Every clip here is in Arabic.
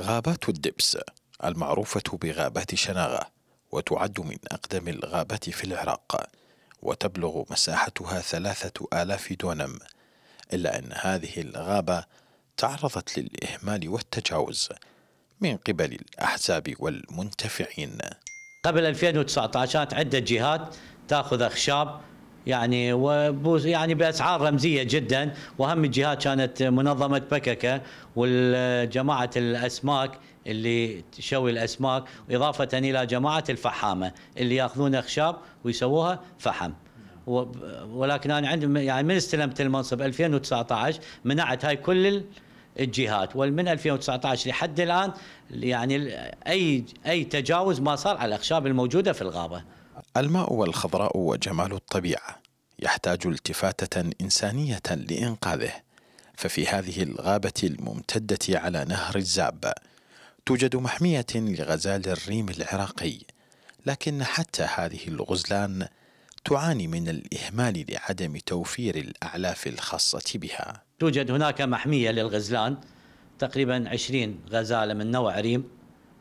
غابات الدبس المعروفة بغابات شناغة وتعد من أقدم الغابات في العراق وتبلغ مساحتها ثلاثة آلاف دونم إلا أن هذه الغابة تعرضت للإهمال والتجاوز من قبل الأحزاب والمنتفعين قبل 2019 كانت عدة جهات تأخذ أخشاب يعني وبوز يعني باسعار رمزيه جدا واهم الجهات كانت منظمه بككه والجماعه الاسماك اللي تشوي الاسماك اضافه الى جماعه الفحامه اللي ياخذون اخشاب ويسووها فحم ولكن انا عندي يعني من استلمت المنصب 2019 منعت هاي كل الجهات ومن 2019 لحد الان يعني اي اي تجاوز ما صار على الاخشاب الموجوده في الغابه. الماء والخضراء وجمال الطبيعة يحتاج التفاتة إنسانية لإنقاذه ففي هذه الغابة الممتدة على نهر الزاب توجد محمية لغزال الريم العراقي لكن حتى هذه الغزلان تعاني من الإهمال لعدم توفير الأعلاف الخاصة بها توجد هناك محمية للغزلان تقريبا 20 غزالة من نوع ريم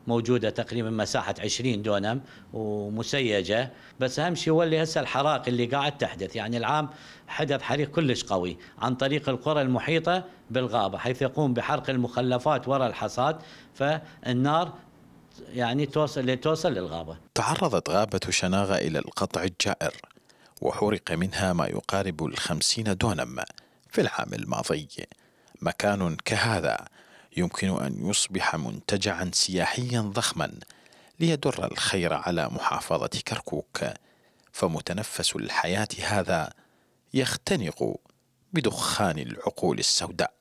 موجوده تقريبا مساحه 20 دونم ومسيجه بس اهم شيء هو اللي هسه الحرائق اللي قاعد تحدث يعني العام حدث حريق كلش قوي عن طريق القرى المحيطه بالغابه حيث يقوم بحرق المخلفات وراء الحصاد فالنار يعني توصل لتوصل للغابه. تعرضت غابه شناغه الى القطع الجائر وحرق منها ما يقارب الخمسين دونم في العام الماضي مكان كهذا يمكن أن يصبح منتجعا سياحيا ضخما ليدر الخير على محافظة كركوك فمتنفس الحياة هذا يختنق بدخان العقول السوداء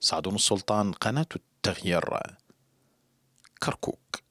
سعد السلطان قناة التغيير كركوك